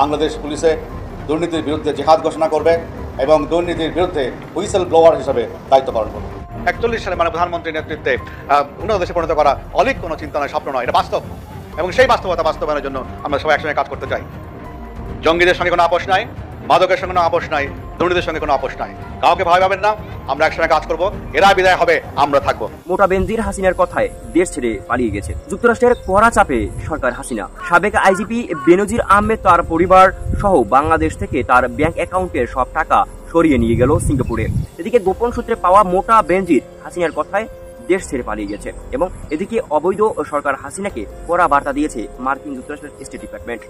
বাংলাদেশ পুলিশে দুর্নীতির বিরুদ্ধে জেহাদ ঘোষণা করবে এবং দুর্নীতির বিরুদ্ধে হুইসেল ব্লোয়ার হিসেবে দায়িত্ব পালন করবে একচল্লিশ সালে মানে প্রধানমন্ত্রীর নেতৃত্বে উন্নত দেশে পরিণত করা অলিক কোনো চিন্তা নয় স্বপ্ন নয় এটা বাস্তব এবং সেই বাস্তবতা বাস্তবায়নের জন্য আমরা সবাই একসঙ্গে কাজ করতে চাই জঙ্গিদের সঙ্গে কোনো আপোষ নাই মাদকের সঙ্গে কোনো আপোষ নাই দুর্নীতির সঙ্গে কোনো আপোষ নাই কাউকে ভয় পাবেন না আমরা একসঙ্গে কাজ করব এরা বিদায় হবে আমরা থাকবো মোটা বেনজির হাসিনার কথায় দেশ ছেড়ে পালিয়ে গেছে যুক্তরাষ্ট্রের কড়া চাপে সরকার হাসিনা সাবেক আইজিপি বেনজির আহমেদ তার পরিবার সহ বাংলাদেশ থেকে তার ব্যাংক অ্যাকাউন্টের সব টাকা সরিয়ে নিয়ে গেল সিঙ্গাপুরে এদিকে গোপন সূত্রে পাওয়া মোটা বেনজির হাসিনার কথায় দেশ ছেড়ে পালিয়ে গেছে এবং এদিকে অবৈধ সরকার হাসিনাকে কড়া বার্তা দিয়েছে মার্কিন যুক্তরাষ্ট্রের স্টেট ডিপার্টমেন্ট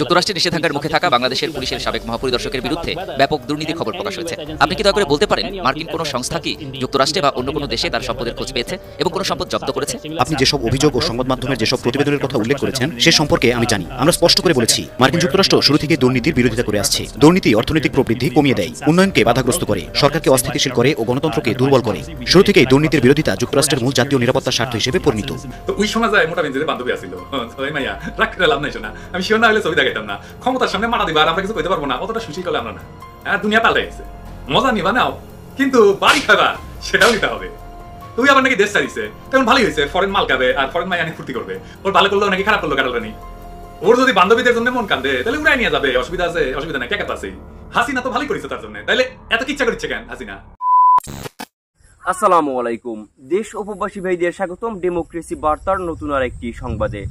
যুক্তরাষ্ট্রের নিষেধাজ্ঞার মুখে থাকা বাংলাদেশের পুলিশের সাবেক মহাপরিদর্শকের বিরুদ্ধে ব্যাপক দুর্নীতি খবর প্রকাশ হয়েছে আপনি কি দয়া করে বলতে পারেন মার্কিন কোন সংস্থা কি যুক্তরাষ্ট্রে বা অন্য কোনো দেশে তার সম্পদের খোঁজ পেয়েছে এবং কোন সম্পদ জব্দ করেছে আপনি যেসব অভিযোগ ও সংবাদ মাধ্যমের যেসব প্রতিবেদনের কথা উল্লেখ করেছেন সে সম্পর্কে আমি জানি আমরা স্পষ্ট করে বলেছি মার্কিন যুক্তরাষ্ট্র শুরু থেকে দুর্নীতির বিরোধিতা করে আসছে দুর্নীতি অর্থনৈতিক প্রবৃদ্ধি কমিয়ে দেয় উন্নয়নকে বাধাগ্রস্ত করে সরকারকে অস্থিতিশীল করে ও গণতন্ত্রকে দুর্বল করে শুরু থেকে এমনিতেই দুর্নীতির বিরোধিতা যুক্তরাষ্ট্রের মূল জাতীয় নিরাপত্তা স্বার্থ হিসেবে পরিণত ওই সময় যায় বান্ধবী হ্যাঁ, মাইয়া রাখতে লাভ নাই আমি না হলে ছবি দেখাইতাম না ক্ষমতার সামনে মারা আমরা কিছু কইতে পারবো না অতটা সুশীল করলে আমরা না আর হ্যাঁ, দুনিয়া পাল্টে গেছে মজা নিবা নাও কিন্তু বাড়ি খাবা সেটাও নিতে হবে তুই আবার নাকি দেশ ছাড়িছে তখন ভালোই হয়েছে ফরেন মাল খাবে আর ফরেন মাই অনেক ফুর্তি করবে ওর ভালো করলো নাকি খারাপ করলো কারণ ওর যদি বান্ধবীদের জন্য মন কান্দে তাহলে উড়াই নিয়ে যাবে অসুবিধা আছে অসুবিধা নাই কেকাত আছে হাসিনা তো ভালোই করেছে তার জন্য তাহলে এত ইচ্ছা করছে কেন হাসিনা আসসালামু আলাইকুম দেশ উপবাসী ভাইদের স্বাগতম ডেমোক্রেসি বার্তার নতুন আর একটি সংবাদে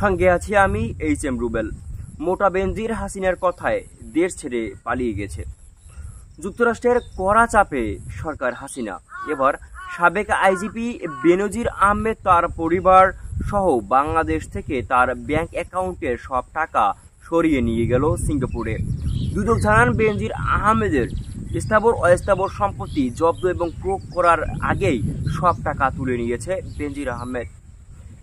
সঙ্গে আছি আমি এইচ এম রুবেল মোটা বেনজির হাসিনার কথায় দেশ ছেড়ে পালিয়ে গেছে যুক্তরাষ্ট্রের কড়া চাপে সরকার হাসিনা এবার সাবেক আইজিপি বেনজির আহমেদ তার পরিবার সহ বাংলাদেশ থেকে তার ব্যাংক অ্যাকাউন্টের সব টাকা সরিয়ে নিয়ে গেল সিঙ্গাপুরে দুদক জানান বেনজির আহমেদের স্থাবর অস্থাবর সম্পত্তি জব্দ এবং প্রয়োগ করার আগেই সব টাকা তুলে নিয়েছে বেনজির আহমেদ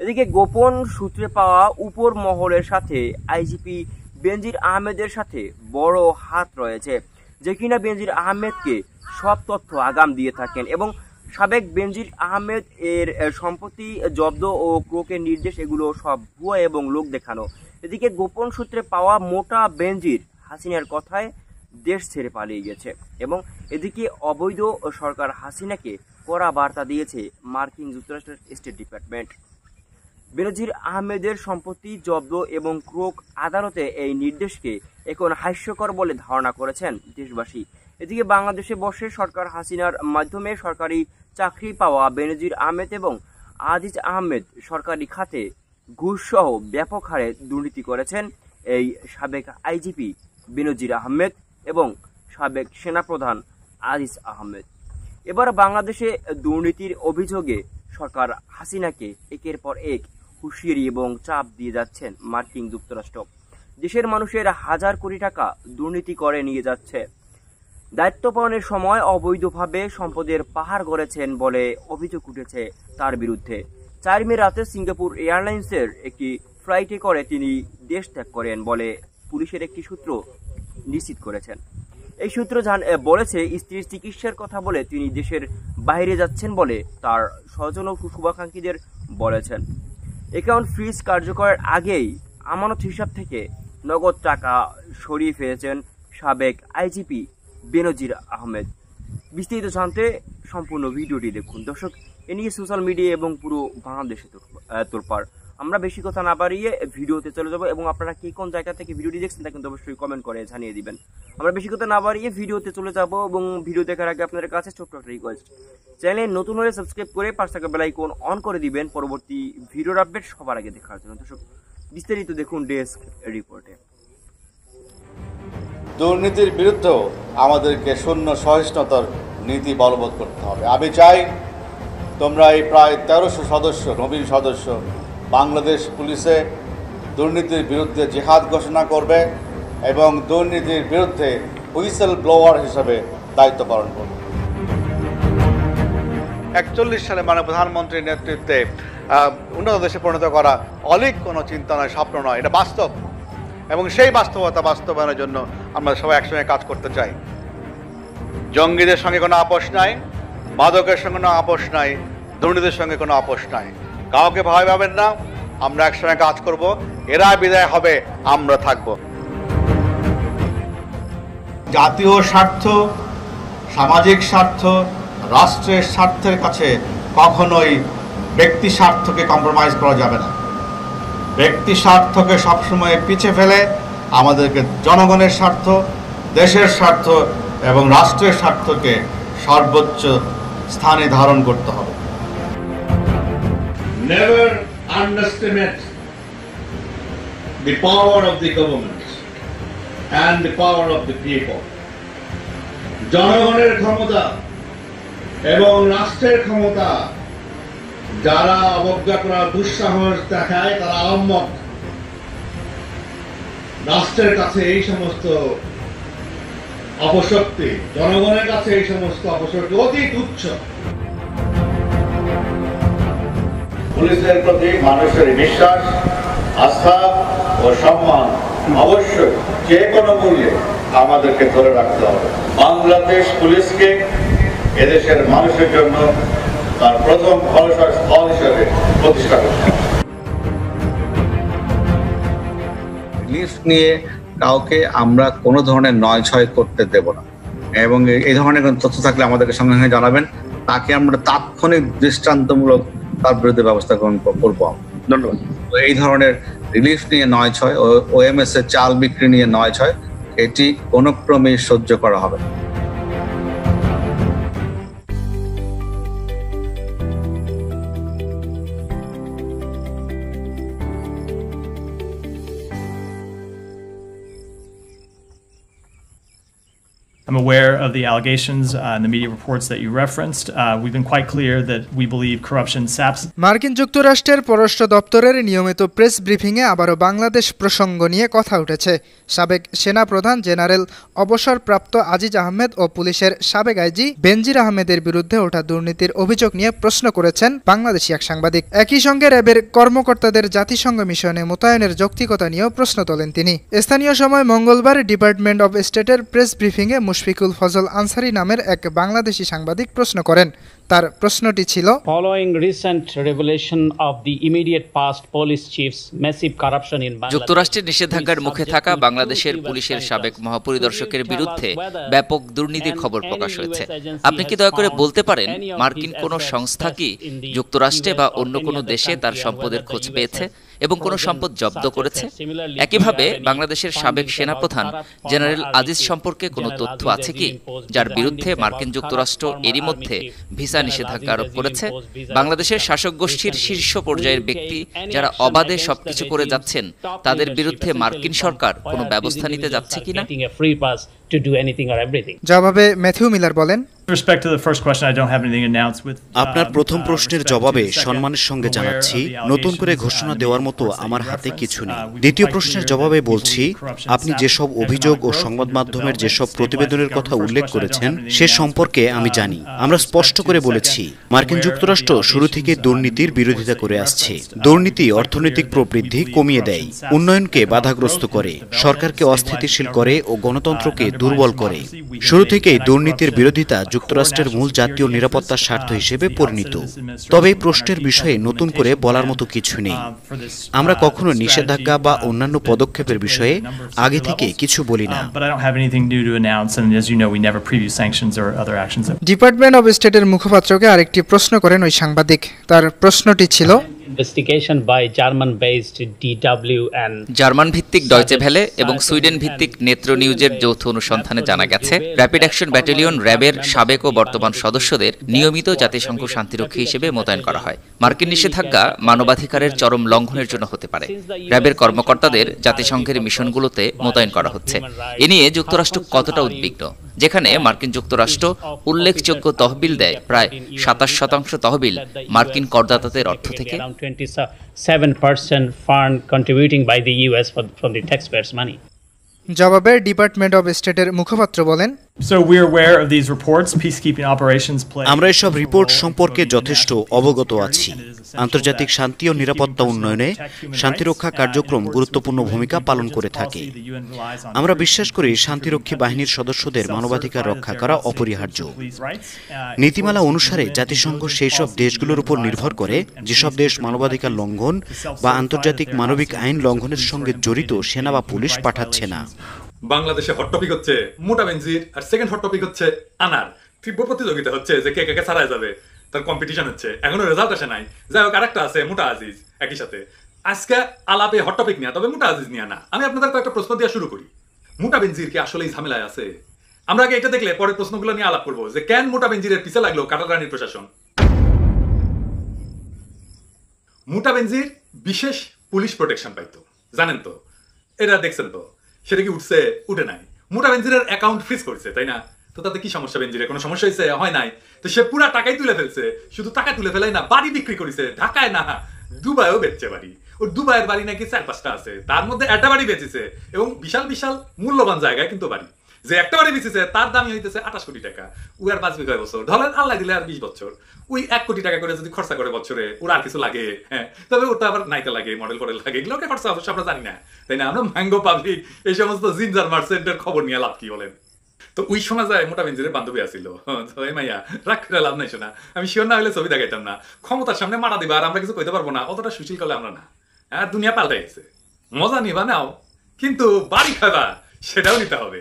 এদিকে গোপন সূত্রে পাওয়া উপর মহলের সাথে আইজিপি বেনজির আহমেদের সাথে বড় হাত রয়েছে যে কিনা বেনজির আহমেদকে সব তথ্য আগাম দিয়ে থাকেন এবং সাবেক বেনজির আহমেদ এর সম্পত্তি জব্দ ও ক্রোকের নির্দেশ এগুলো সব ভুয়া এবং লোক দেখানো এদিকে গোপন সূত্রে পাওয়া মোটা বেনজির হাসিনার কথায় দেশ ছেড়ে পালিয়ে গেছে এবং এদিকে অবৈধ সরকার হাসিনাকে কড়া বার্তা দিয়েছে মার্কিন যুক্তরাষ্ট্রের স্টেট ডিপার্টমেন্ট বেনজির আহমেদের সম্পত্তি জব্দ এবং ক্রোক আদালতে এই নির্দেশকে এখন হাস্যকর বলে ধারণা করেছেন দেশবাসী এদিকে বাংলাদেশে বসে সরকার হাসিনার মাধ্যমে সরকারি চাকরি পাওয়া বেনজির আহমেদ এবং আজিজ আহমেদ সরকারি খাতে ঘুষসহ ব্যাপক হারে দুর্নীতি করেছেন এই সাবেক আইজিপি বেনজির আহমেদ এবং সাবেক সেনাপ্রধান আজিজ আহমেদ এবার বাংলাদেশে দুর্নীতির অভিযোগে সরকার হাসিনাকে একের পর এক হুঁশিয়ারি এবং চাপ দিয়ে যাচ্ছেন মার্কিন যুক্তরাষ্ট্র দেশের মানুষের হাজার কোটি টাকা দুর্নীতি করে নিয়ে যাচ্ছে দায়িত্ব পালনের সময় অবৈধভাবে সম্পদের পাহাড় গড়েছেন বলে অভিযোগ উঠেছে তার বিরুদ্ধে চার মে রাতে সিঙ্গাপুর এয়ারলাইন্সের একটি ফ্লাইটে করে তিনি দেশ ত্যাগ করেন বলে পুলিশের একটি সূত্র নিশ্চিত করেছেন এই সূত্র জান বলেছে স্ত্রীর চিকিৎসার কথা বলে তিনি দেশের বাইরে যাচ্ছেন বলে তার স্বজন ও শুভাকাঙ্ক্ষীদের বলেছেন অ্যাকাউন্ট ফ্রিজ কার্যকরের আগেই আমানত হিসাব থেকে নগদ টাকা সরিয়ে ফেলেছেন সাবেক আইজিপি বেনজির আহমেদ বিস্তারিত জানতে সম্পূর্ণ ভিডিওটি দেখুন দর্শক এ নিয়ে সোশ্যাল মিডিয়া এবং পুরো বাংলাদেশে তোলপাড় আমরা বেশি কথা না বাড়িয়ে ভিডিওতে চলে যাবো এবং আপনারা কে কোন জায়গা থেকে ভিডিওটি দেখছেন তা কিন্তু অবশ্যই কমেন্ট করে জানিয়ে দিবেন আমরা বেশি কথা না বাড়িয়ে ভিডিওতে চলে যাব এবং ভিডিও দেখার আগে আপনাদের কাছে ছোট্ট একটা রিকোয়েস্ট চ্যানেলে নতুন হলে সাবস্ক্রাইব করে পাঁচ টাকা বেলাইকন অন করে দিবেন পরবর্তী ভিডিওর আপডেট সবার আগে দেখার জন্য দর্শক বিস্তারিত দেখুন ডেস্ক রিপোর্টে দুর্নীতির বিরুদ্ধেও আমাদেরকে শূন্য সহিষ্ণুতার নীতি বলবৎ করতে হবে আমি চাই তোমরা এই প্রায় তেরোশো সদস্য নবীন সদস্য বাংলাদেশ পুলিশে দুর্নীতির বিরুদ্ধে জেহাদ ঘোষণা করবে এবং দুর্নীতির বিরুদ্ধে হুইসেল ব্লোয়ার হিসেবে দায়িত্ব পালন করবে একচল্লিশ সালে মানে প্রধানমন্ত্রীর নেতৃত্বে উন্নত দেশে পরিণত করা অলিক কোনো চিন্তা নয় স্বপ্ন নয় এটা বাস্তব এবং সেই বাস্তবতা বাস্তবায়নের জন্য আমরা সবাই একসঙ্গে কাজ করতে চাই জঙ্গিদের সঙ্গে কোনো আপোষ নাই মাদকের সঙ্গে কোনো আপোষ নাই দুর্নীতির সঙ্গে কোনো আপোষ নাই কাউকে ভয় পাবেন না আমরা একসঙ্গে কাজ করব এরা বিদায় হবে আমরা থাকব জাতীয় স্বার্থ সামাজিক স্বার্থ রাষ্ট্রের স্বার্থের কাছে কখনোই ব্যক্তি স্বার্থকে কম্প্রোমাইজ করা যাবে না ব্যক্তি স্বার্থকে সবসময় পিছে ফেলে আমাদেরকে জনগণের স্বার্থ দেশের স্বার্থ এবং রাষ্ট্রের স্বার্থকে সর্বোচ্চ স্থানে ধারণ করতে হবে Never underestimate the power of the government and the power of the people. জনগণের ক্ষমতা এবং রাষ্ট্রের ক্ষমতা যারা অবজ্ঞা করার দুঃসাহস দেখায় তারা আলম্বক রাষ্ট্রের কাছে এই সমস্ত অপশক্তি জনগণের কাছে এই সমস্ত অপশক্তি অতি তুচ্ছ পুলিশের প্রতি মানুষের বিশ্বাস আস্থা ও সম্মান অবশ্যই যে কোনো মূল্যে আমাদেরকে ধরে রাখতে হবে বাংলাদেশ পুলিশকে এদেশের মানুষের জন্য তার প্রথম ভরসার স্থল হিসেবে প্রতিষ্ঠা করতে লিস্ট নিয়ে কাউকে আমরা কোনো ধরনের নয় ছয় করতে দেব না এবং এই ধরনের তথ্য থাকলে আমাদেরকে সঙ্গে সঙ্গে জানাবেন তাকে আমরা তাৎক্ষণিক দৃষ্টান্তমূলক তার বিরুদ্ধে ব্যবস্থা গ্রহণ করবো ধন্যবাদ এই ধরনের রিলিফ নিয়ে নয় ছয় ও এম এস এর চাল বিক্রি নিয়ে নয় ছয় এটি কোনো ক্রমেই সহ্য করা হবে না I'm aware of the allegations uh, and the media reports that you referenced. Uh, we've been quite clear that we believe corruption saps. মার্কিন যুক্তরাষ্ট্রের পররাষ্ট্র দপ্তরের নিয়মিত প্রেস ব্রিফিংয়ে আবারও বাংলাদেশ প্রসঙ্গ নিয়ে কথা উঠেছে সাবেক সেনা জেনারেল অবসরপ্রাপ্ত আজিজ আহমেদ ও পুলিশের সাবেক আইজি বেনজির আহমেদের বিরুদ্ধে ওঠা দুর্নীতির অভিযোগ নিয়ে প্রশ্ন করেছেন বাংলাদেশি এক সাংবাদিক একই সঙ্গে র্যাবের কর্মকর্তাদের জাতিসংঘ মিশনে মোতায়েনের যৌক্তিকতা নিয়েও প্রশ্ন তোলেন তিনি স্থানীয় সময় মঙ্গলবার ডিপার্টমেন্ট অব স্টেটের প্রেস ব্রিফিংয়ে মুশফিকুল ফজল আনসারি নামের এক বাংলাদেশি সাংবাদিক প্রশ্ন করেন তার প্রশ্নটি ছিল following recent revelation of the immediate past police chief's massive corruption in যুক্তরাষ্ট্রের নিষেধাজ্ঞার মুখে থাকা বাংলাদেশের পুলিশের সাবেক মহাপরিদর্শকের বিরুদ্ধে ব্যাপক দুর্নীতির খবর প্রকাশ হয়েছে আপনি কি দয়া করে বলতে পারেন মার্কিন কোন সংস্থা কি যুক্তরাষ্ট্রে বা অন্য কোনো দেশে তার সম্পদের খোঁজ পেয়েছে এবং কোনো সম্পদ জব্দ করেছে একইভাবে বাংলাদেশের সাবেক সেনাপ্রধান জেনারেল আজিজ সম্পর্কে কোনো তথ্য আছে কি যার বিরুদ্ধে মার্কিন যুক্তরাষ্ট্র এরই মধ্যে ভিসা নিষেধাজ্ঞা আরোপ করেছে বাংলাদেশের শাসক গোষ্ঠীর শীর্ষ পর্যায়ের ব্যক্তি যারা অবাধে সবকিছু করে যাচ্ছেন তাদের বিরুদ্ধে মার্কিন সরকার কোনো ব্যবস্থা নিতে যাচ্ছে কিনা জবাবে ম্যাথিউ মিলার বলেন Uh, আপনার প্রথম uh, প্রশ্নের জবাবে সম্মানের সঙ্গে জানাচ্ছি নতুন করে ঘোষণা দেওয়ার মতো আমার হাতে কিছু নেই uh, দ্বিতীয় প্রশ্নের জবাবে বলছি আপনি যেসব অভিযোগ ও সংবাদ মাধ্যমের যেসব প্রতিবেদনের কথা উল্লেখ করেছেন সে সম্পর্কে আমি জানি আমরা স্পষ্ট করে বলেছি মার্কিন যুক্তরাষ্ট্র শুরু থেকে দুর্নীতির বিরোধিতা করে আসছে দুর্নীতি অর্থনৈতিক প্রবৃদ্ধি কমিয়ে দেয় উন্নয়নকে বাধাগ্রস্ত করে সরকারকে অস্থিতিশীল করে ও গণতন্ত্রকে দুর্বল করে শুরু থেকেই দুর্নীতির বিরোধিতা যুক্তরাষ্ট্রের মূল জাতীয় নিরাপত্তার স্বার্থ হিসেবে uh, পরিণত তবে এই প্রশ্নের বিষয়ে নতুন করে বলার uh, মতো কিছু নেই uh, আমরা কখনো নিষেধাজ্ঞা বা অন্যান্য পদক্ষেপের বিষয়ে আগে থেকে কিছু বলি না ডিপার্টমেন্ট অব স্টেটের মুখপাত্রকে আরেকটি প্রশ্ন করেন ওই সাংবাদিক তার প্রশ্নটি ছিল জার্মান ভিত্তিক ডয়চে ভ্যালে এবং সুইডেন ভিত্তিক নেত্র নিউজের যৌথ অনুসন্ধানে জানা গেছে র্যাপিড অ্যাকশন ব্যাটালিয়ন র্যাবের সাবেক ও বর্তমান সদস্যদের নিয়মিত জাতিসংঘ শান্তিরক্ষী হিসেবে মোতায়েন করা হয় মার্কিন নিষেধাজ্ঞা মানবাধিকারের চরম লঙ্ঘনের জন্য হতে পারে র্যাবের কর্মকর্তাদের জাতিসংঘের মিশনগুলোতে মোতায়েন করা হচ্ছে এ নিয়ে যুক্তরাষ্ট্র কতটা উদ্বিগ্ন যেখানে মার্কিন যুক্তরাষ্ট্র উল্লেখযোগ্য তহবিল দেয় প্রায় সাতাশ শতাংশ তহবিল মার্কিন করদাতাদের অর্থ থেকে 27% fund contributing by the US for, from the taxpayers' money. জবাবে ডিপার্টমেন্ট অব স্টেটের মুখপাত্র বলেন আমরা এসব রিপোর্ট সম্পর্কে যথেষ্ট অবগত আছি আন্তর্জাতিক শান্তি ও নিরাপত্তা উন্নয়নে শান্তিরক্ষা কার্যক্রম গুরুত্বপূর্ণ ভূমিকা পালন করে থাকে আমরা বিশ্বাস করি শান্তিরক্ষী বাহিনীর সদস্যদের মানবাধিকার রক্ষা করা অপরিহার্য uh, নীতিমালা অনুসারে জাতিসংঘ সেই সব দেশগুলোর উপর নির্ভর করে যেসব দেশ মানবাধিকার লঙ্ঘন বা আন্তর্জাতিক মানবিক আইন লঙ্ঘনের সঙ্গে জড়িত সেনা বা পুলিশ পাঠাচ্ছে না বাংলাদেশে হট টপিক হচ্ছে মোটা বেঞ্জির আর সেকেন্ড হট টপিক হচ্ছে আনার তীব্র প্রতিযোগিতা হচ্ছে যে কে কে ছাড়া যাবে তার কম্পিটিশন হচ্ছে এখনো রেজাল্ট আসে নাই যাই হোক আরেকটা আছে মোটা আজিজ একই সাথে আজকে আলাপে হট টপিক নেওয়া তবে মোটা আজিজ নিয়ে না আমি আপনাদের কয়েকটা প্রশ্ন দিয়ে শুরু করি মোটা বেঞ্জির কি আসলেই ঝামেলায় আছে আমরা আগে এটা দেখলে পরে প্রশ্নগুলো নিয়ে আলাপ করবো যে কেন মোটা বেঞ্জিরের পিছিয়ে লাগলো কাটাল রানীর প্রশাসন মোটা বেঞ্জির বিশেষ পুলিশ প্রোটেকশন পাইতো জানেন তো এরা দেখছেন তো সেটা কি উঠছে উঠে নাই মোটা বেঞ্জিরের অ্যাকাউন্ট ফ্রিজ করছে তাই না তো তাতে কি সমস্যা বেঞ্জিরের কোনো সমস্যা হয়েছে হয় নাই তো সে পুরা টাকাই তুলে ফেলছে শুধু টাকা তুলে ফেলাই না বাড়ি বিক্রি করেছে ঢাকায় না দুবাইও বেচছে বাড়ি ওর দুবাইয়ের বাড়ি নাকি চার পাঁচটা আছে তার মধ্যে একটা বাড়ি বেচেছে এবং বিশাল বিশাল মূল্যবান জায়গায় কিন্তু বাড়ি যে একটা বাড়ি বেঁচেছে তার দামি হইতেছে আঠাশ কোটি টাকা ও আর বাঁচবে কয় বছর ধরেন আল্লাহ দিলে আর বিশ বছর ওই এক কোটি টাকা করে যদি খরচা করে বছরে ওর আর কিছু লাগে হ্যাঁ তবে ওর তো আবার নাইতে লাগে মডেল ফডেল লাগে এগুলোকে খরচা অবশ্য আমরা জানি না তাই না আমরা ম্যাঙ্গো পাবলিক এই সমস্ত জিনজার মার্সেন্টের খবর নিয়ে লাভ কি বলেন তো ওই সময় যায় মোটা বেঞ্জিরের বান্ধবী আসিল জয় মাইয়া রাগ করে লাভ নাই শোনা আমি শিওর না হলে ছবি দেখাইতাম না ক্ষমতার সামনে মারা দিবা আর আমরা কিছু কইতে পারবো না অতটা সুশীল কলে আমরা না হ্যাঁ দুনিয়া পাল্টে গেছে মজা নিবা নাও কিন্তু বাড়ি খাবা সেটাও নিতে হবে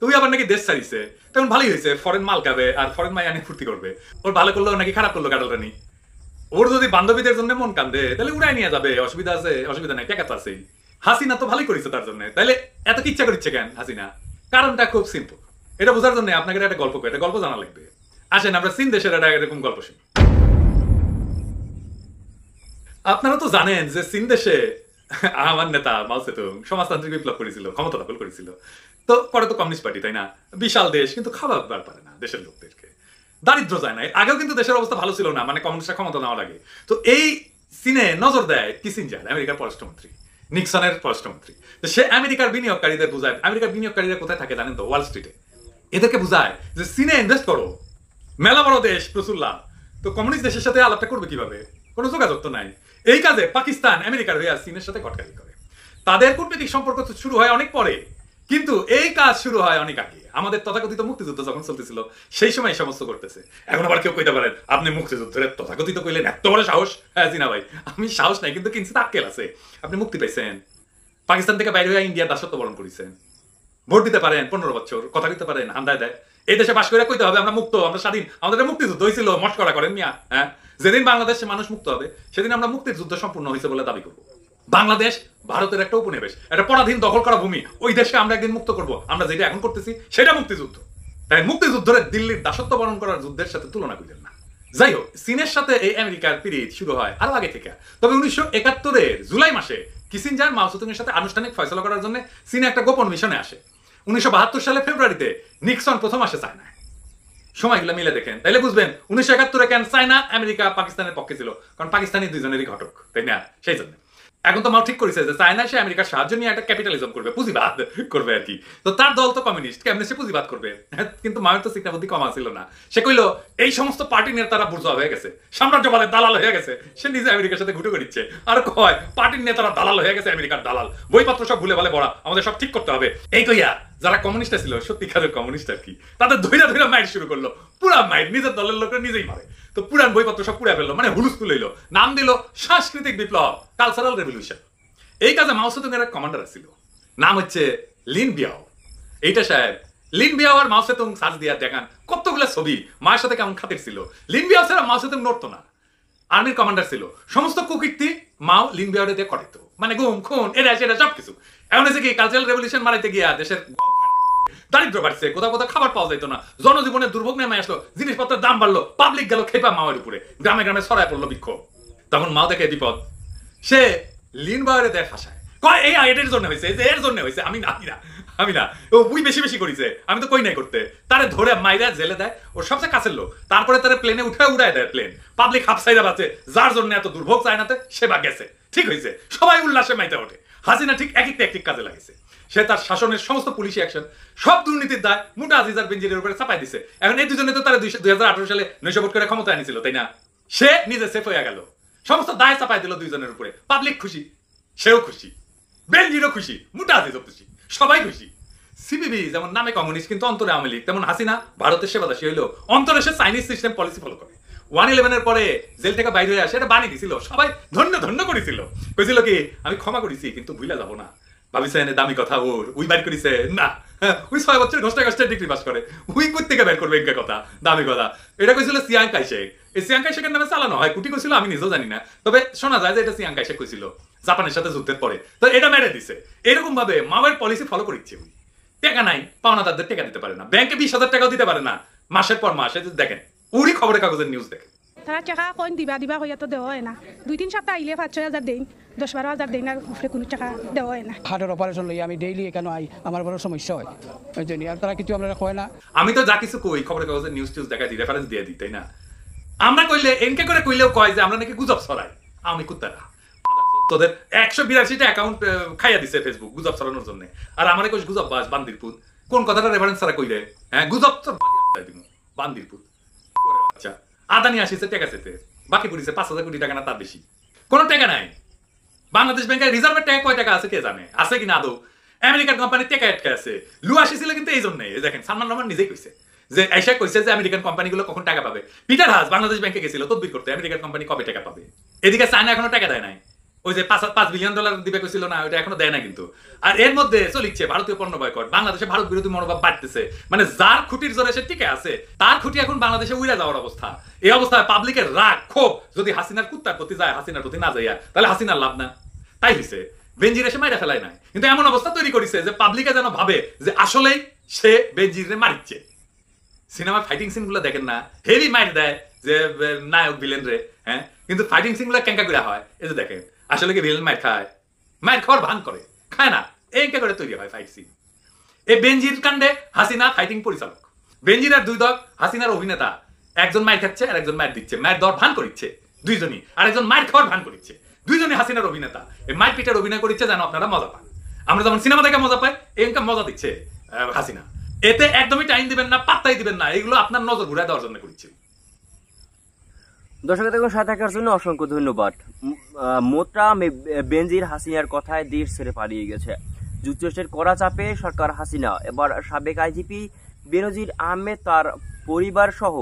তুই আবার নাকি দেশ ছাড়িছে তখন ভালোই হয়েছে ফরেন মাল খাবে আর ফরেন মাই আনে ফুর্তি করবে ওর ভালো করলো নাকি খারাপ করলো কাটাল রানী ওর যদি বান্ধবীদের জন্য মন কান্দে তাহলে উড়াই নিয়ে যাবে অসুবিধা আছে অসুবিধা নাই ক্যাকাত তো আছেই হাসিনা তো ভালোই করেছে তার জন্য তাহলে এত কি ইচ্ছা করছে কেন হাসিনা কারণটা খুব সিম্পল এটা বোঝার জন্য আপনাকে একটা গল্প একটা গল্প জানা লাগবে আসেন আমরা সিন দেশের একটা এরকম গল্প শুনি আপনারা তো জানেন যে সিন দেশে আমার নেতা মাও সেতুং সমাজতান্ত্রিক বিপ্লব করেছিল ক্ষমতা দখল করেছিল তো পরে তো কমিউনিস্ট পার্টি তাই না বিশাল দেশ কিন্তু খাবার পারে না দেশের লোকদেরকে দারিদ্র যায় না আগেও কিন্তু দেশের অবস্থা ভালো ছিল না মানে কমিউনিস্টরা ক্ষমতা নেওয়া লাগে তো এই সিনে নজর দেয় কিসিঞ্জার আমেরিকার পররাষ্ট্রমন্ত্রী নিক্সনের পররাষ্ট্রমন্ত্রী তো সে আমেরিকার বিনিয়োগকারীদের বোঝায় আমেরিকার বিনিয়োগকারীরা কোথায় থাকে জানেন তো ওয়াল স্ট্রিটে এদেরকে বোঝায় যে সিনে ইনভেস্ট করো মেলা বড় দেশ প্রচুর লাভ তো কমিউনিস্ট দেশের সাথে আলাপটা করবে কিভাবে কোনো যোগাযোগ তো নাই এই কাজে পাকিস্তান আমেরিকার হয়ে চীনের সাথে কটকালি করে তাদের কূটনৈতিক সম্পর্ক তো শুরু হয় অনেক পরে কিন্তু এই কাজ শুরু হয় অনেক আগে আমাদের তথাকথিত মুক্তিযুদ্ধ যখন চলতেছিল সেই সময় সমস্ত করতেছে এখন আবার কেউ কইতে পারেন আপনি মুক্তিযুদ্ধের তথাকথিত কইলেন এত বড় সাহস হ্যাঁ জিনা ভাই আমি সাহস নাই কিন্তু কিঞ্চিত আক্কেল আছে আপনি মুক্তি পাইছেন পাকিস্তান থেকে বাইরে হয়ে ইন্ডিয়ার দাসত্ব বরণ করেছেন ভোট দিতে পারেন পনেরো বছর কথা দিতে পারেন আন্দায় দেয় এই দেশে বাস করে কইতে হবে আমরা মুক্ত আমরা স্বাধীন আমাদের মুক্তিযুদ্ধ হয়েছিল মস্করা করেন মিয়া হ্যাঁ যেদিন বাংলাদেশে মানুষ মুক্ত হবে সেদিন আমরা মুক্তির যুদ্ধ সম্পূর্ণ হয়েছে বলে দাবি করব বাংলাদেশ ভারতের একটা উপনিবেশ এটা পরাধীন দখল করা ভূমি ওই দেশে আমরা একদিন মুক্ত করব আমরা যেটা এখন করতেছি সেটা মুক্তিযুদ্ধ তাই মুক্তিযুদ্ধের দিল্লির দাসত্ব পালন করার যুদ্ধের সাথে তুলনা করলেন না যাই হোক চীনের সাথে এই আমেরিকার পিরিয়ড শুরু হয় আরো আগে থেকে তবে উনিশশো একাত্তরের জুলাই মাসে কিসিনজার মাওসুতুং এর সাথে আনুষ্ঠানিক ফয়সলা করার জন্য চীনে একটা গোপন মিশনে আসে উনিশশো সালে ফেব্রুয়ারিতে নিক্সন প্রথম আসে চায়নায় সময়গুলো মিলে দেখেন তাইলে বুঝবেন উনিশশো একাত্তরে কেন চায়না আমেরিকা পাকিস্তানের পক্ষে ছিল কারণ পাকিস্তানি দুইজনেরই ঘটক তাই না সেই জন্য এখন তো মাল ঠিক করেছে যে চায়না সে আমেরিকার সাহায্য নিয়ে একটা ক্যাপিটালিজম করবে পুঁজিবাদ করবে আর কি তো তার দল তো কমিউনিস্ট কেমনে সে পুঁজিবাদ করবে কিন্তু মায়ের তো বুদ্ধি কমা ছিল না সে কইল এই সমস্ত পার্টি নেতারা বুঝা হয়ে গেছে সাম্রাজ্যবাদের দালাল হয়ে গেছে সে নিজে আমেরিকার সাথে ঘুটে করিচ্ছে আর কয় পার্টির নেতারা দালাল হয়ে গেছে আমেরিকার দালাল বইপত্র সব ভুলে বলে বড়া আমাদের সব ঠিক করতে হবে এই কইয়া যারা কমিউনিস্টটা ছিল সত্যিকারের কমিউনিস্ট আর কি তাদের ধৈরা ধৈরা মাইট শুরু করলো পুরা মাইট নিজের দলের লোকের নিজেই মারে তো পুরান বইপত্র সব পুরা ফেললো মানে হুলুস তুলে নাম দিল সাংস্কৃতিক বিপ্লব কালচারাল রেভলিউশন এই কাজে মাউসেতুং এর এক কমান্ডার আসছিল নাম হচ্ছে লিন বিয়াও এইটা সাহেব লিন বিয়াও আর মাউসেতুং সাজ দিয়া দেখান কতগুলো ছবি মায়ের সাথে কেমন খাতির ছিল লিন বিয়াও ছাড়া মাউসেতুং নড়তো না আর্মির কমান্ডার ছিল সমস্ত কুকীর্তি মাও লিন বিয়াও দিয়ে করিত মানে গুম খুন এরা সেটা সব কিছু এমন হয়েছে কি কালচারাল রেভলিউশন মারাইতে গিয়া দেশের দারিদ্র বাড়ছে কোথাও কোথাও খাবার পাওয়া যেত না জনজীবনের দুর্ভোগ নেমে আসলো জিনিসপত্রের দাম বাড়লো পাবলিক গেল খেপা মাওয়ের উপরে গ্রামে গ্রামে ছড়ায় পড়লো বিক্ষোভ তখন মা দেখে বিপদ সে লিন বাওয়ারে দেখ হাসায় কয় এই এটার জন্য হয়েছে যে এর জন্য হয়েছে আমি না না আমি না ও বুই বেশি বেশি করিছে আমি তো কই নাই করতে তারে ধরে মাইরা জেলে দেয় ও সবচেয়ে কাছের লোক তারপরে তারে প্লেনে উঠে উড়ায় দেয় প্লেন পাবলিক হাফসাইরা আছে যার জন্য এত দুর্ভোগ চায় না সে বা গেছে ঠিক হয়েছে সবাই উল্লাসে মাইতে ওঠে হাসিনা ঠিক এক একটি এক কাজে লাগেছে সে তার শাসনের সমস্ত পুলিশ অ্যাকশন সব দুর্নীতির দায় মোটা আজিজ আর বেঞ্জিরের উপরে চাপাই দিছে এখন এই দুজনে তো তারা দুই সালে নৈশ ভোট করে ক্ষমতা আনিছিল তাই না সে নিজে সেফ হয়ে গেল সমস্ত দায় চাপাই দিল দুইজনের উপরে পাবলিক খুশি সেও খুশি বেঞ্জিরও খুশি মোটা আজিজও খুশি সবাই খুশি সিবিবি যেমন নামে কমিউনিস্ট কিন্তু অন্তরে আওয়ামী লীগ তেমন হাসিনা ভারতের সেবাদাসী হইলেও অন্তরে সে চাইনিজ সিস্টেম পলিসি ফলো করে ওয়ান ইলেভেনের পরে জেল থেকে বাইরে হয়ে আসে এটা বানিয়ে দিছিল সবাই ধন্য ধন্য করেছিল কইছিল কি আমি ক্ষমা করেছি কিন্তু ভুলে যাবো না ভাবিছে এনে দামি কথা ওর উই বাইর করিছে না ওই ছয় বছর ঘষ্টা ঘষ্টা ডিগ্রি পাস করে উই কুত থেকে বের করবে একটা কথা দামি কথা এটা কইছিল সিয়াং কাইশে এই সিয়াং কাইশেকের নামে চালানো হয় কুটি কইছিল আমি নিজেও জানি না তবে শোনা যায় যে এটা সিয়াং কাইশে কইছিল জাপানের সাথে যুদ্ধের পরে তো এটা মেরে দিছে এরকম ভাবে মাওয়ের পলিসি ফলো করিচ্ছে উই টাকা নাই পাওনা তাদের টাকা দিতে পারে না ব্যাংকে বিশ হাজার টাকাও দিতে পারে না মাসের পর মাসে দেখেন উড়ি খবরের কাগজের নিউজ দেখেন তারা টাকা কোন দিবা দিবা হইয়া তো দেওয়া না দুই তিন সপ্তাহ আইলে পাঁচ ছয় হাজার দিন দশ বারো হাজার দিন আর উপরে কোনো টাকা দেওয়া না হার্টের অপারেশন লই আমি ডেইলি এখানে আই আমার বড় সমস্যা হয় ওই জন্য আর তারা কিছু আমরা কয় না আমি তো যা কিছু কই খবরের কাগজের নিউজ টিউজ দেখা দিই রেফারেন্স দিয়ে দিই তাই না আমরা কইলে এনকে করে কইলেও কয় যে আমরা নাকি গুজব ছড়াই আমি কুত্তারা তোদের একশো বিরাশিটা অ্যাকাউন্ট খাইয়া দিছে ফেসবুক গুজব ছড়ানোর জন্য আর আমার কোশ গুজব বাস বান্দিরপুর কোন কথাটা রেফারেন্স ছাড়া কইলে হ্যাঁ গুজব তো বান্দিরপুর আচ্ছা আদানি আসিছে টেকা বাকি পুরিছে পাঁচ হাজার কোটি টাকা না তার বেশি কোনো টেকা নাই বাংলাদেশ ব্যাংকের রিজার্ভের টেকা কয় টাকা আছে কে জানে আছে কিনা আদৌ আমেরিকান কোম্পানি টেকা এটকে আছে লু আসিছিল কিন্তু এই জন্যই দেখেন সালমান রহমান নিজেই কইছে যে এসে কইছে যে আমেরিকান কোম্পানিগুলো কখন টাকা পাবে পিটার হাস বাংলাদেশ ব্যাংকে গেছিল তদবির করতে আমেরিকান কোম্পানি কবে টাকা পাবে এদিকে চায়না এখনো টাকা দেয় নাই ওই যে পাঁচ পাঁচ বিলিয়ন ডলার দিবে কেছিল না ওইটা এখনো দেয় না কিন্তু আর এর মধ্যে চলিচ্ছে ভারতীয় পণ্য বয়কট বাংলাদেশে ভারত বিরোধী মনোভাব বাড়তেছে মানে যার খুঁটির জোরে সে টিকে আছে তার খুঁটি এখন বাংলাদেশে উড়ে যাওয়ার অবস্থা এই অবস্থায় পাবলিকের রাগ ক্ষোভ যদি হাসিনার কুত্তার প্রতি যায় হাসিনার প্রতি না যাইয়া তাহলে হাসিনার লাভ না তাই হয়েছে বেঞ্জির এসে মাইরা ফেলায় নাই কিন্তু এমন অবস্থা তৈরি করেছে যে পাবলিকে যেন ভাবে যে আসলেই সে বেঞ্জিরে মারিচ্ছে সিনেমা ফাইটিং সিন সিনগুলো দেখেন না হেভি মাইর দেয় যে নায়ক বিলেন রে হ্যাঁ কিন্তু ফাইটিং সিন সিনগুলো ক্যাঙ্কা হয় এই যে দেখেন আসলে কি রিল ম্যাট খায় ম্যাট খাওয়ার ভান করে খায় না এইটা করে তৈরি হয় ফাইট সিন এই বেঞ্জির কাণ্ডে হাসিনা ফাইটিং পরিচালক বেঞ্জির আর দুই দল হাসিনার অভিনেতা একজন মায়ের খাচ্ছে আর একজন মায়ের দিচ্ছে মায়ের দর ভান করিচ্ছে দুইজনই আর একজন মায়ের খাওয়ার ভান করিচ্ছে দুইজনই হাসিনার অভিনেতা এই মায়ের পিটার অভিনয় করিচ্ছে যেন আপনারা মজা পান আমরা যেমন সিনেমা দেখে মজা পাই এখানকার মজা দিচ্ছে হাসিনা এতে একদমই টাইম দিবেন না পাত্তাই দিবেন না এগুলো আপনার নজর ঘুরে দেওয়ার জন্য করিচ্ছে দর্শক দেখুন সাথে থাকার জন্য অসংখ্য ধন্যবাদ মোটা বেনজির হাসিনার কথায় দেশ ছেড়ে পালিয়ে গেছে যুক্তরাষ্ট্রের কড়া চাপে সরকার হাসিনা এবার সাবেক আইজিপি বেনজির আহমেদ তার পরিবার সহ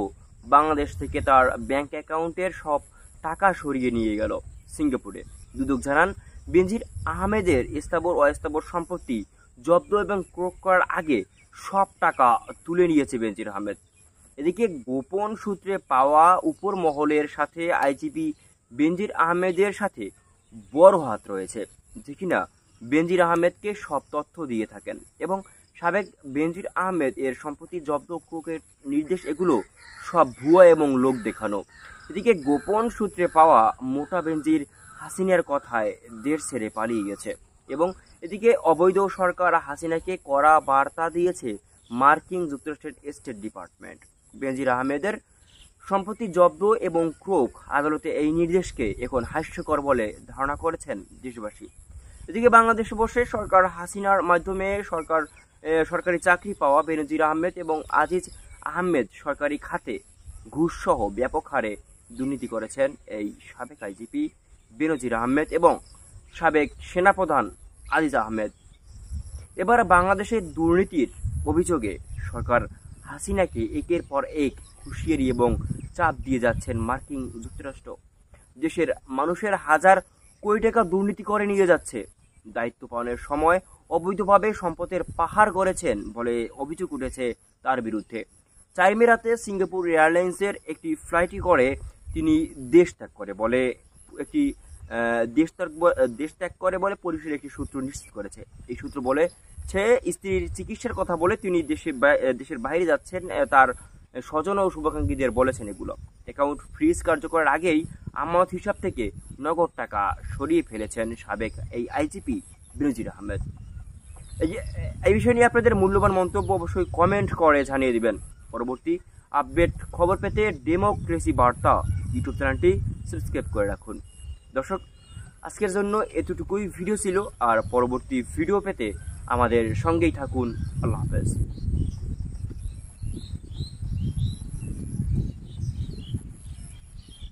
বাংলাদেশ থেকে তার ব্যাংক অ্যাকাউন্টের সব টাকা সরিয়ে নিয়ে গেল সিঙ্গাপুরে দুদক জানান বেনজির আহমেদের স্থাবর অস্থাবর সম্পত্তি জব্দ এবং ক্রোক করার আগে সব টাকা তুলে নিয়েছে বেনজির আহমেদ এদিকে গোপন সূত্রে পাওয়া উপর মহলের সাথে আইজিপি বেনজির আহমেদের সাথে বড় হাত রয়েছে যে কিনা বেনজির আহমেদকে সব তথ্য দিয়ে থাকেন এবং সাবেক বেনজির আহমেদ এর সম্প্রতি জব্দ কুকের নির্দেশ এগুলো সব ভুয়া এবং লোক দেখানো এদিকে গোপন সূত্রে পাওয়া মোটা বেনজির হাসিনার কথায় দেশ ছেড়ে পালিয়ে গেছে এবং এদিকে অবৈধ সরকার হাসিনাকে করা বার্তা দিয়েছে মার্কিন যুক্তরাষ্ট্রের স্টেট ডিপার্টমেন্ট বেনজির আহমেদের সম্প্রতি জব্দ এবং ক্রোক আদালতে এই নির্দেশকে এখন হাস্যকর বলে ধারণা করেছেন দেশবাসী এদিকে বাংলাদেশে বসে সরকার হাসিনার মাধ্যমে সরকার সরকারি চাকরি পাওয়া বেনজির আহমেদ এবং আজিজ আহমেদ সরকারি খাতে ঘুষসহ ব্যাপক হারে দুর্নীতি করেছেন এই সাবেক আইজিপি বেনজির আহমেদ এবং সাবেক সেনাপ্রধান আজিজ আহমেদ এবার বাংলাদেশের দুর্নীতির অভিযোগে সরকার হাসিনাকে একের পর এক হুঁশিয়ারি এবং চাপ দিয়ে যাচ্ছেন মার্কিন যুক্তরাষ্ট্র দেশের মানুষের হাজার কোটি টাকা দুর্নীতি করে নিয়ে যাচ্ছে দায়িত্ব পালনের সময় অবৈধভাবে সম্পদের পাহাড় গড়েছেন বলে অভিযোগ উঠেছে তার বিরুদ্ধে চাইমে রাতে সিঙ্গাপুর এয়ারলাইন্সের একটি ফ্লাইটই করে তিনি দেশ ত্যাগ করে বলে একটি দেশ ত্যাগ দেশ ত্যাগ করে বলে পুলিশের একটি সূত্র নিশ্চিত করেছে এই সূত্র বলে হচ্ছে স্ত্রীর চিকিৎসার কথা বলে তিনি দেশে দেশের বাইরে যাচ্ছেন তার স্বজন ও শুভাকাঙ্ক্ষীদের বলেছেন এগুলো অ্যাকাউন্ট ফ্রিজ কার্যকরের আগেই আমানত হিসাব থেকে নগদ টাকা সরিয়ে ফেলেছেন সাবেক এই আইজিপি বিনজির আহমেদ এই বিষয় নিয়ে আপনাদের মূল্যবান মন্তব্য অবশ্যই কমেন্ট করে জানিয়ে দিবেন পরবর্তী আপডেট খবর পেতে ডেমোক্রেসি বার্তা ইউটিউব চ্যানেলটি সাবস্ক্রাইব করে রাখুন দর্শক আজকের জন্য এতটুকুই ভিডিও ছিল আর পরবর্তী ভিডিও পেতে আমাদের সঙ্গেই থাকুন আল্লাহ হাফেজ